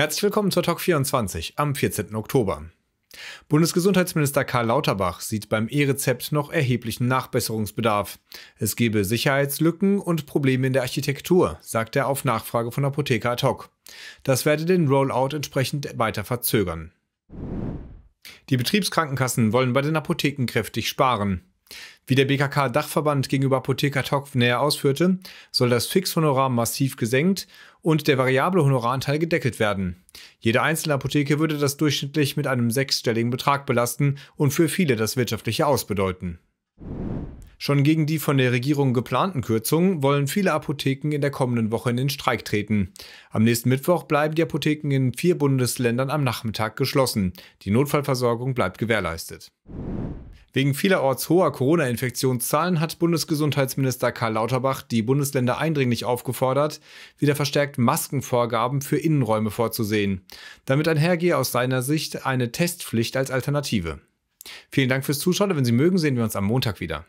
Herzlich willkommen zur Talk 24 am 14. Oktober. Bundesgesundheitsminister Karl Lauterbach sieht beim E-Rezept noch erheblichen Nachbesserungsbedarf. Es gebe Sicherheitslücken und Probleme in der Architektur, sagt er auf Nachfrage von Apotheker ad hoc. Das werde den Rollout entsprechend weiter verzögern. Die Betriebskrankenkassen wollen bei den Apotheken kräftig sparen. Wie der BKK-Dachverband gegenüber Apotheker Topf näher ausführte, soll das Fixhonorar massiv gesenkt und der variable Honoraranteil gedeckelt werden. Jede einzelne Apotheke würde das durchschnittlich mit einem sechsstelligen Betrag belasten und für viele das wirtschaftliche Ausbedeuten. Schon gegen die von der Regierung geplanten Kürzungen wollen viele Apotheken in der kommenden Woche in den Streik treten. Am nächsten Mittwoch bleiben die Apotheken in vier Bundesländern am Nachmittag geschlossen. Die Notfallversorgung bleibt gewährleistet. Wegen vielerorts hoher Corona-Infektionszahlen hat Bundesgesundheitsminister Karl Lauterbach die Bundesländer eindringlich aufgefordert, wieder verstärkt Maskenvorgaben für Innenräume vorzusehen. Damit einhergehe aus seiner Sicht eine Testpflicht als Alternative. Vielen Dank fürs Zuschauen. Wenn Sie mögen, sehen wir uns am Montag wieder.